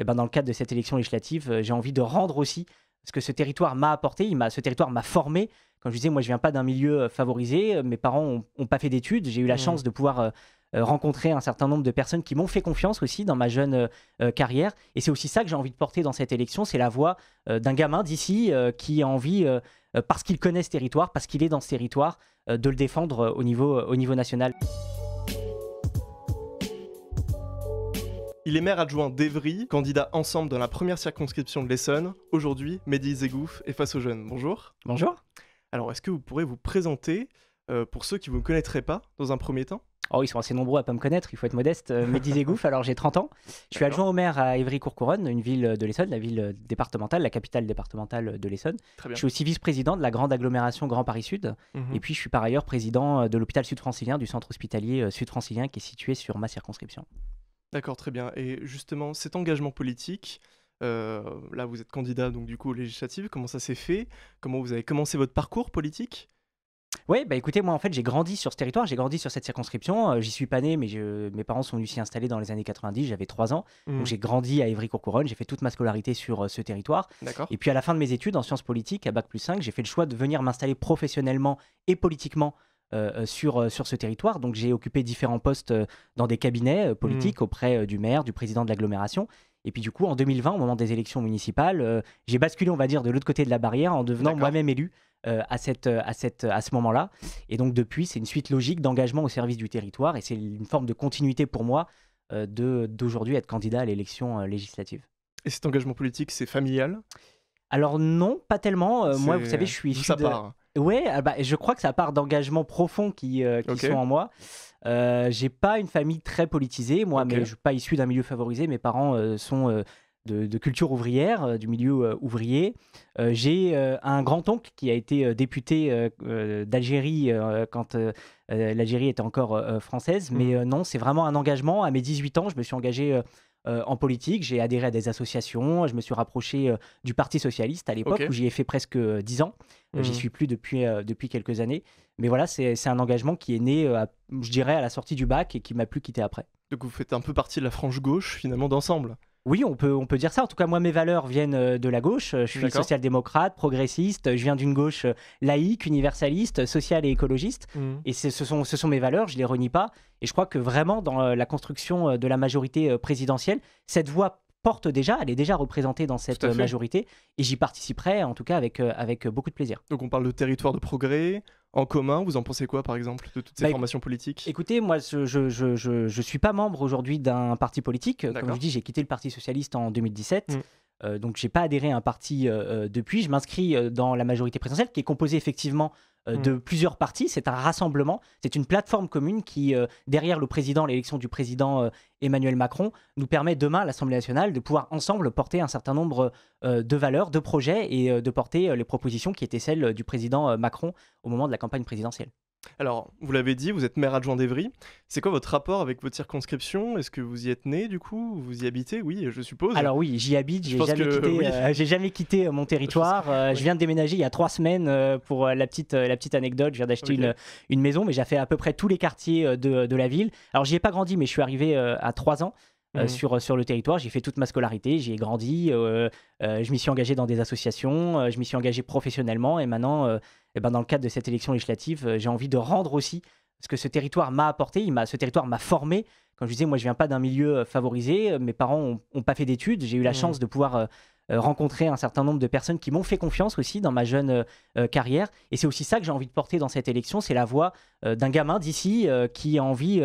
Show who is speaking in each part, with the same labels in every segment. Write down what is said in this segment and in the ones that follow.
Speaker 1: Eh ben, dans le cadre de cette élection législative, euh, j'ai envie de rendre aussi ce que ce territoire m'a apporté, ce territoire m'a formé. Quand je disais, moi, je viens pas d'un milieu euh, favorisé, euh, mes parents n'ont pas fait d'études, j'ai eu la mmh. chance de pouvoir rencontrer un certain nombre de personnes qui m'ont fait confiance aussi dans ma jeune carrière. Et c'est aussi ça que j'ai envie de porter dans cette élection, c'est la voix d'un gamin d'ici qui a envie, parce qu'il connaît ce territoire, parce qu'il est dans ce territoire, de le défendre au niveau national.
Speaker 2: Il est maire adjoint d'Evry, candidat ensemble dans la première circonscription de l'Essonne. Aujourd'hui, Mehdi Zegouf est face aux jeunes. Bonjour. Bonjour. Alors, est-ce que vous pourrez vous présenter euh, pour ceux qui ne vous connaîtraient pas dans un premier temps Oh, ils sont assez nombreux à pas me connaître, il faut être modeste. Euh, Mehdi Zegouf, alors j'ai 30 ans. Je suis adjoint au maire à
Speaker 1: Évry-Courcouronne, une ville de l'Essonne, la ville départementale, la capitale départementale de l'Essonne. Je suis aussi vice-président de la grande agglomération Grand Paris Sud. Mhm. Et puis je suis par ailleurs président euh, de l'hôpital sud-francilien, du centre hospitalier euh, sud-francilien qui est situé sur ma circonscription.
Speaker 2: D'accord, très bien. Et justement, cet engagement politique, euh, là vous êtes candidat donc du coup aux comment ça s'est fait Comment vous avez commencé votre parcours politique oui, bah écoutez, moi en fait j'ai grandi sur ce territoire, j'ai grandi sur cette
Speaker 1: circonscription. Euh, j'y suis pas né, mais mes parents sont venus s'y installer dans les années 90, j'avais 3 ans. Donc mmh. j'ai grandi à Évry-Courcouronne, j'ai fait toute ma scolarité sur euh, ce territoire. Et puis à la fin de mes études en sciences politiques, à Bac plus 5, j'ai fait le choix de venir m'installer professionnellement et politiquement euh, euh, sur, euh, sur ce territoire. Donc j'ai occupé différents postes dans des cabinets politiques hmm. auprès du maire, du président de l'agglomération. Et puis du coup, en 2020, au moment des élections municipales, j'ai basculé, on va dire, de l'autre côté de la barrière en devenant moi-même élu. à, cette, à, cette, à ce moment-là. Et donc depuis, c'est une suite logique d'engagement au service du territoire et c'est une forme de continuité pour moi de d'aujourd'hui être candidat à l'élection législative. Et cet engagement politique, c'est familial alors non, pas tellement. moi, vous savez, je suis Ouais, ah bah, je crois que ça part d'engagements profonds qui, euh, sont en moi. Euh, j'ai pas une famille très politisée, moi, mais je suis pas issu d'un milieu favorisé. Mes parents euh, sont euh, de, culture ouvrière, du milieu ouvrier. j'ai un grand-oncle qui a été député d'Algérie quand l'Algérie était encore française. Mais mmh. non, c'est vraiment un engagement. À mes 18 ans, je me suis engagé euh, en politique. J'ai adhéré à des associations. Je me suis rapproché euh, du Parti socialiste à l'époque où j'y ai fait presque euh, dix ans. J'y hmm. suis plus depuis, depuis quelques années. Mais voilà, c'est un engagement qui est né, je dirais, à la sortie du bac et qui m'a plus quitté après. Donc vous faites un peu partie de la frange gauche finalement d'ensemble oui, on peut, on peut dire ça. En tout cas, moi, mes valeurs viennent euh, de la gauche. Euh, je suis social-démocrate, progressiste. Euh, je viens d'une gauche laïque, universaliste, sociale et écologiste. Mmh. Et ce sont, ce sont mes valeurs, je ne les renie pas. Et je crois que vraiment, dans la construction de la majorité présidentielle, cette voie porte déjà, elle est déjà représentée dans cette majorité, et j'y participerai en tout cas avec, euh, avec euh, beaucoup de plaisir.
Speaker 2: Donc on parle de territoire de progrès, en commun Vous en pensez quoi, par exemple, de toutes ces bah, formations politiques
Speaker 1: Écoutez, moi, je ne je, je, je, suis pas membre aujourd'hui d'un parti politique. Comme je dis, j'ai quitté le Parti socialiste en 2017. Mm. Euh, donc, je n'ai pas adhéré à un parti depuis. Je m'inscris dans la majorité présidentielle, qui est composée effectivement euh, mm. de plusieurs partis. C'est un rassemblement, c'est une plateforme commune qui, euh, derrière le président, l'élection du président euh, Emmanuel Macron, nous permet demain à l'Assemblée nationale de pouvoir ensemble porter un certain nombre de valeurs, de projets et de porter les propositions qui étaient celles du président Macron au moment de la campagne
Speaker 2: présidentielle. Alors, vous l'avez dit, vous êtes maire adjoint d'Evry. C'est quoi votre rapport avec votre circonscription Est-ce que vous y êtes né du coup Vous y habitez Oui, je suppose. Alors oui, j'y habite. Euh, j'ai jamais, quitté,
Speaker 1: jamais euh, quitté mon territoire. Euh, je, viens de déménager il y a trois semaines pour la petite, la petite anecdote. Je viens d'acheter une, maison, mais j'ai fait à peu près tous les quartiers de, de, la ville. Alors j'y ai pas grandi, mais je suis arrivé à trois ans. Euh, mmh. sur, sur le territoire. J'ai fait toute ma scolarité, j'y ai grandi, euh, euh, je m'y suis engagé dans des associations, je m'y suis engagé professionnellement. Et maintenant, ben, dans le cadre de cette élection législative, j'ai envie de rendre aussi ce que ce territoire m'a apporté, il ce territoire m'a formé. Comme je disais, moi, je viens pas d'un milieu favorisé. Mes parents n'ont pas fait d'études. J'ai eu la mmh. chance de pouvoir rencontrer un certain nombre de personnes qui m'ont fait confiance aussi dans ma jeune carrière. Et c'est aussi ça que j'ai envie de porter dans cette élection, c'est la voix d'un gamin d'ici qui a envie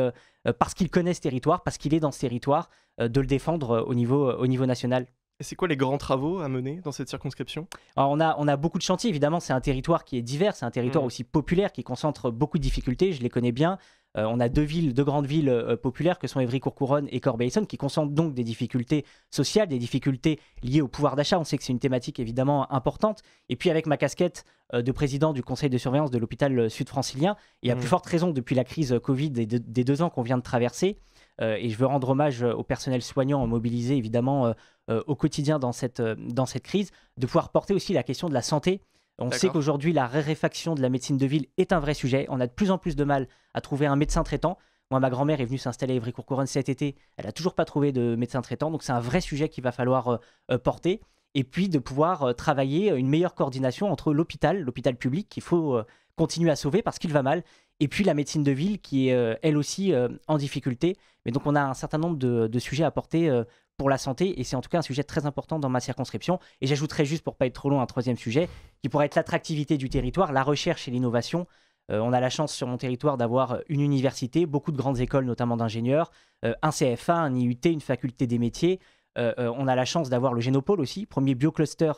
Speaker 1: euh, parce qu'il connaît ce territoire, parce qu'il est dans ce territoire, euh, de le défendre euh, au niveau, au niveau national. Et c'est quoi les grands travaux à mener dans cette circonscription on a, on a beaucoup de chantiers, évidemment, c'est un territoire qui est divers, c'est un territoire mmh. aussi populaire qui concentre beaucoup de difficultés, je les connais bien. Euh, on a deux villes, deux grandes villes euh, populaires que sont Évry-Courcouronne et Corbeil-Essonne qui concentrent donc des difficultés sociales, des difficultés liées au pouvoir d'achat. On sait que c'est une thématique évidemment importante. Et puis avec ma casquette euh, de président du conseil de surveillance de l'hôpital sud-francilien, et y a mmh. plus forte raison depuis la crise Covid des deux ans qu'on vient de traverser. et je veux rendre hommage au personnel soignant mobilisé évidemment au quotidien dans cette, dans cette crise, de pouvoir porter aussi la question de la santé. On sait qu'aujourd'hui, la raréfaction de la médecine de ville est un vrai sujet. On a de plus en plus de mal à trouver un médecin traitant. Moi, ma grand-mère est venue s'installer à Évry-Courcouronne cet été. Elle n'a toujours pas trouvé de médecin traitant. Donc, c'est un vrai sujet qu'il va falloir euh, euh, porter. Et puis, de pouvoir euh, travailler une meilleure coordination entre l'hôpital, l'hôpital public qu'il faut continuer à sauver parce qu'il va mal, et puis la médecine de ville qui est elle aussi en difficulté. Mais donc, on a un certain nombre de, sujets à porter pour la santé, et c'est en tout cas un sujet très important dans ma circonscription. Et j'ajouterai juste, pour pas être trop long, un troisième sujet qui pourrait être l'attractivité du territoire, la recherche et l'innovation. Euh, on a la chance sur mon territoire d'avoir euh, une université, beaucoup de grandes écoles, notamment d'ingénieurs, euh, un CFA, un IUT, une faculté des métiers. on a la chance d'avoir le Génopole aussi, premier biocluster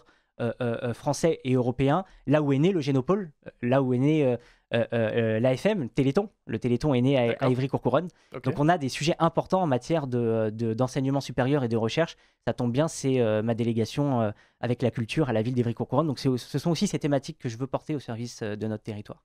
Speaker 1: français et européen, là où est né le Génopole, là où est né l'AFM, Téléthon. Le Téléthon est né à, évry courcouronne Donc on a des sujets importants en matière d'enseignement de, d'enseignement supérieur et de recherche. Ça tombe bien, c'est ma délégation avec la culture à la ville dévry courcouronne Donc ce sont aussi ces thématiques que je veux
Speaker 2: porter au service de notre territoire.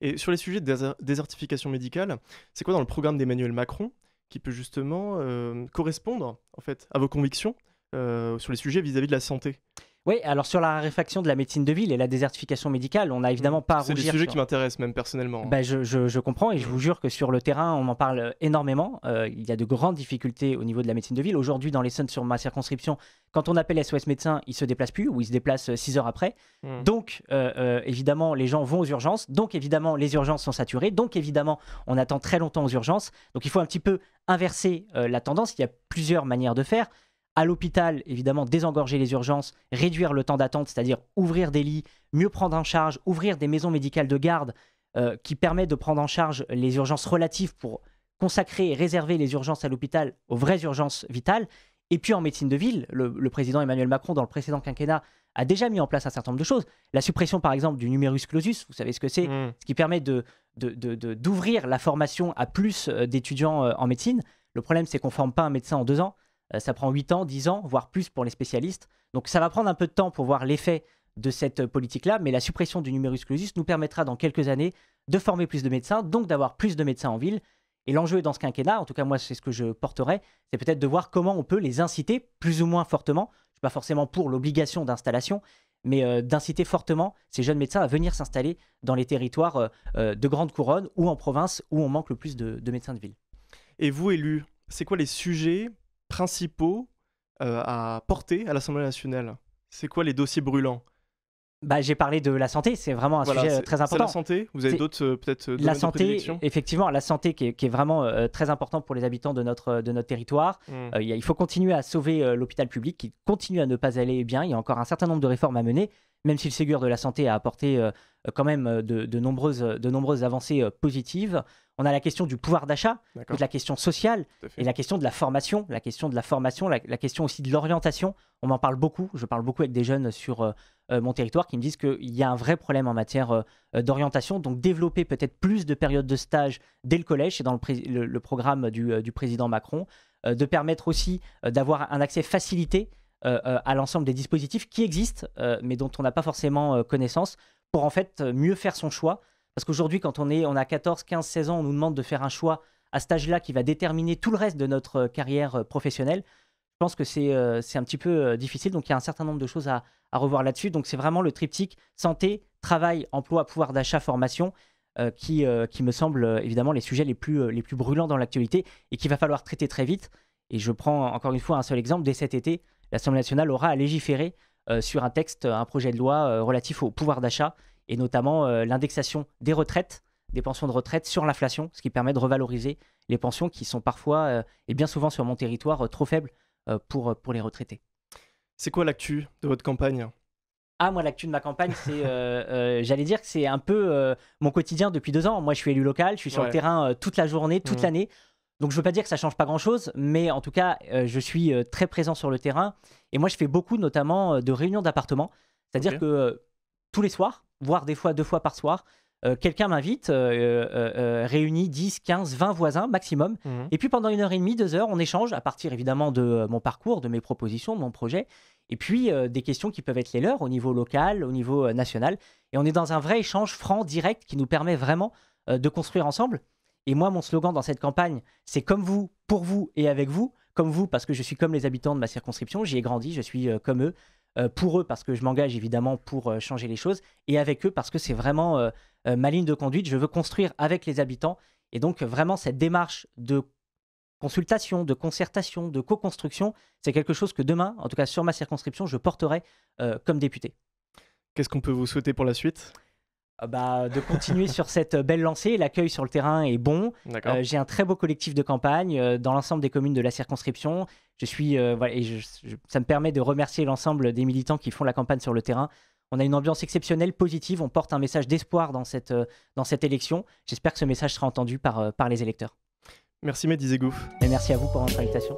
Speaker 2: Et sur les sujets de désertification médicale, c'est quoi dans le programme d'Emmanuel Macron qui peut justement euh, correspondre en fait à vos convictions euh, sur les sujets vis à -vis de la santé oui, alors sur la raréfaction de la médecine de ville et la désertification
Speaker 1: médicale, on n'a évidemment mmh. pas à rougir. C'est le sujet qui
Speaker 2: m'intéresse même personnellement. Hein. Ben,
Speaker 1: je, comprends et je mmh. vous jure que sur le terrain, on en parle énormément. Euh, il y a de grandes difficultés au niveau de la médecine de ville. Aujourd'hui, dans les Sons, sur ma circonscription, quand on appelle SOS médecin, ils se déplacent plus ou ils se déplacent 6 euh, heures après. Mmh. Donc, euh, évidemment, les gens vont aux urgences. Donc, évidemment, les urgences sont saturées. Donc, évidemment, on attend très longtemps aux urgences. Donc, il faut un petit peu inverser la tendance. Il y a plusieurs manières de faire à l'hôpital, évidemment, désengorger les urgences, réduire le temps d'attente, c'est-à-dire ouvrir des lits, mieux prendre en charge, ouvrir des maisons médicales de garde euh, qui permettent de prendre en charge les urgences relatives pour consacrer et réserver les urgences à l'hôpital aux vraies urgences vitales. Et puis en médecine de ville, le, président Emmanuel Macron, dans le précédent quinquennat, a déjà mis en place un certain nombre de choses. La suppression, par exemple, du numerus clausus, vous savez ce que c'est, mmh. ce qui permet d'ouvrir de, la formation à plus euh, d'étudiants euh, en médecine. Le problème, c'est qu'on ne forme pas un médecin en deux ans. Euh, ça prend 8 ans, 10 ans, voire plus pour les spécialistes. Donc ça va prendre un peu de temps pour voir l'effet de cette euh, politique-là, mais la suppression du numerus clausus nous permettra dans quelques années de former plus de médecins, donc d'avoir plus de médecins en ville. Et l'enjeu dans ce quinquennat, en tout cas moi c'est ce que je porterai, c'est peut-être de voir comment on peut les inciter plus ou moins fortement, je ne suis pas forcément pour l'obligation d'installation, mais euh, d'inciter fortement ces jeunes médecins à venir s'installer dans les territoires de grande couronne ou en province où on manque le plus de, de médecins
Speaker 2: de ville. Et vous, élus, c'est quoi les sujets principaux euh, à porter à l'Assemblée nationale C'est quoi les dossiers brûlants bah, j'ai parlé de la santé,
Speaker 1: c'est vraiment un sujet euh, très important. La santé,
Speaker 2: vous avez d'autres euh, peut-être La santé,
Speaker 1: effectivement, la santé qui est, vraiment très importante pour les habitants de notre, de notre territoire. Mmh. il faut continuer à sauver l'hôpital public qui continue à ne pas aller bien. Il y a encore un certain nombre de réformes à mener même si le Ségur de la santé a apporté euh, euh, quand même euh, de, nombreuses, avancées positives, on a la question du pouvoir d'achat, la question sociale et la question de la formation, la question de la formation, la, question aussi de l'orientation. On en parle beaucoup. Je parle beaucoup avec des jeunes sur mon territoire qui me disent qu'il y a un vrai problème en matière d'orientation. Donc développer peut-être plus de périodes de stage dès le collège, c'est dans le, programme du président Macron, de permettre aussi d'avoir un accès facilité euh, euh, à l'ensemble des dispositifs qui existent, euh, mais dont on n'a pas forcément connaissance, pour en fait mieux faire son choix. Parce qu'aujourd'hui, quand on, est, on a 14, 15, 16 ans, on nous demande de faire un choix à cet âge-là qui va déterminer tout le reste de notre carrière professionnelle. Je pense que c'est un petit peu difficile. Donc, il y a un certain nombre de choses à, à revoir là-dessus. Donc, c'est vraiment le triptyque santé, travail, emploi, pouvoir d'achat, formation qui, qui me semble évidemment les sujets les plus, les plus brûlants dans l'actualité et qu'il va falloir traiter très vite. Et je prends encore une fois un seul exemple. Dès cet été, l'Assemblée nationale aura à légiférer euh, sur un texte, euh, un projet de loi euh, relatif au pouvoir d'achat et notamment l'indexation des retraites, des pensions de retraite sur l'inflation, ce qui permet de revaloriser les pensions qui sont parfois et bien souvent sur mon territoire trop faibles pour, pour les retraités.
Speaker 2: C'est quoi l'actu de votre campagne
Speaker 1: ah, moi, l'actu de ma campagne, c'est, j'allais dire que c'est un peu mon quotidien depuis deux ans. Moi, je suis élu local, je suis sur le terrain toute la journée, toute mmh. l'année. Donc je veux pas dire que ça change pas grand chose, mais en tout cas, euh, je suis euh, très présent sur le terrain. Et moi, je fais beaucoup, notamment, euh, de réunions d'appartements. C'est-à-dire que tous les soirs, voire des fois deux fois par soir, quelqu'un m'invite, réunit 10, 15, 20 voisins maximum. Mmh. Et puis pendant une heure et demie, deux heures, on échange à partir évidemment de mon parcours, de mes propositions, de mon projet. Et puis des questions qui peuvent être les leurs au niveau local, au niveau national. Et on est dans un vrai échange franc, direct, qui nous permet vraiment de construire ensemble. Et moi, mon slogan dans cette campagne, c'est comme vous, pour vous et avec vous. Comme vous, parce que je suis comme les habitants de ma circonscription, j'y ai grandi, je suis euh, comme eux. Euh, pour eux, parce que je m'engage évidemment pour euh, changer les choses. Et avec eux, parce que c'est vraiment ma ligne de conduite. Je veux construire avec les habitants. Et donc, vraiment, cette démarche de consultation, de concertation, de co-construction, c'est quelque chose que demain, en tout cas sur ma circonscription, je porterai comme député. Qu'est-ce qu'on peut vous souhaiter pour la suite euh, bah, de continuer sur cette euh, belle lancée. L'accueil sur le terrain est bon. Euh, j'ai un très beau collectif de campagne dans l'ensemble des communes de la circonscription. suis, ça me permet de remercier l'ensemble des militants qui font la campagne sur le terrain. On a une ambiance exceptionnelle, positive. On porte un message d'espoir dans cette, dans cette élection. J'espère que ce message sera entendu par, par les électeurs.
Speaker 2: Merci Mehdi Zegouf. Et merci à vous pour votre invitation.